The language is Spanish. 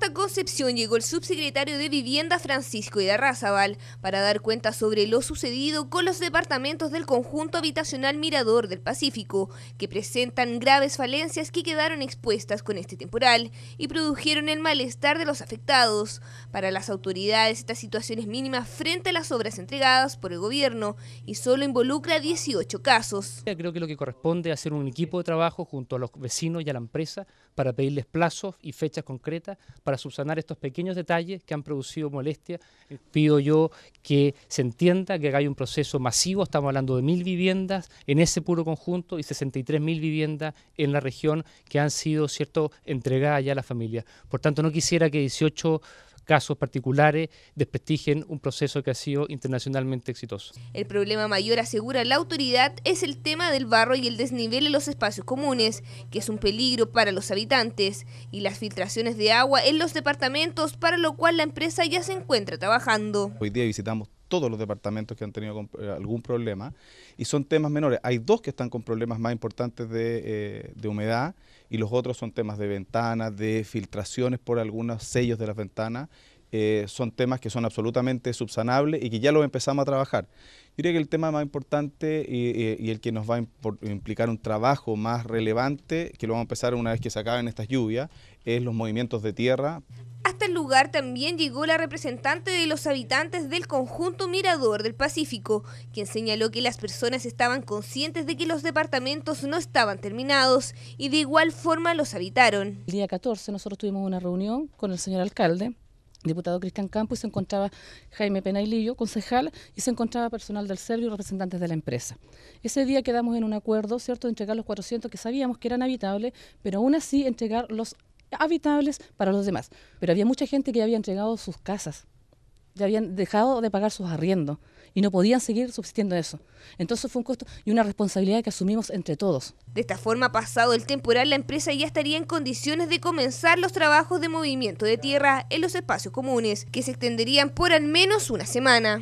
Hasta Concepción llegó el subsecretario de Vivienda Francisco Idarrazábal para dar cuenta sobre lo sucedido con los departamentos del conjunto habitacional Mirador del Pacífico, que presentan graves falencias que quedaron expuestas con este temporal y produjeron el malestar de los afectados. Para las autoridades esta situación es mínima frente a las obras entregadas por el gobierno y solo involucra 18 casos. Creo que lo que corresponde es hacer un equipo de trabajo junto a los vecinos y a la empresa para pedirles plazos y fechas concretas para subsanar estos pequeños detalles que han producido molestia. Pido yo que se entienda que hay un proceso masivo, estamos hablando de mil viviendas en ese puro conjunto y 63 mil viviendas en la región que han sido, ¿cierto?, entregadas ya a la familia. Por tanto, no quisiera que 18 casos particulares desprestigen un proceso que ha sido internacionalmente exitoso. El problema mayor, asegura la autoridad, es el tema del barro y el desnivel en los espacios comunes, que es un peligro para los habitantes, y las filtraciones de agua en los departamentos, para lo cual la empresa ya se encuentra trabajando. Hoy día visitamos todos los departamentos que han tenido eh, algún problema y son temas menores. Hay dos que están con problemas más importantes de, eh, de humedad y los otros son temas de ventanas, de filtraciones por algunos sellos de las ventanas. Eh, son temas que son absolutamente subsanables y que ya los empezamos a trabajar. Yo diría que el tema más importante y el que nos va a implicar un trabajo más relevante, que lo vamos a empezar una vez que se acaben estas lluvias, es los movimientos de tierra hasta el lugar también llegó la representante de los habitantes del conjunto Mirador del Pacífico, quien señaló que las personas estaban conscientes de que los departamentos no estaban terminados y de igual forma los habitaron. El día 14 nosotros tuvimos una reunión con el señor alcalde, diputado Cristian Campos, y se encontraba Jaime Penailillo, concejal, y se encontraba personal del Servio y representantes de la empresa. Ese día quedamos en un acuerdo, ¿cierto?, de entregar los 400 que sabíamos que eran habitables, pero aún así entregar los habitables para los demás. Pero había mucha gente que ya había entregado sus casas, ya habían dejado de pagar sus arriendos y no podían seguir subsistiendo eso. Entonces fue un costo y una responsabilidad que asumimos entre todos. De esta forma, pasado el temporal, la empresa ya estaría en condiciones de comenzar los trabajos de movimiento de tierra en los espacios comunes, que se extenderían por al menos una semana.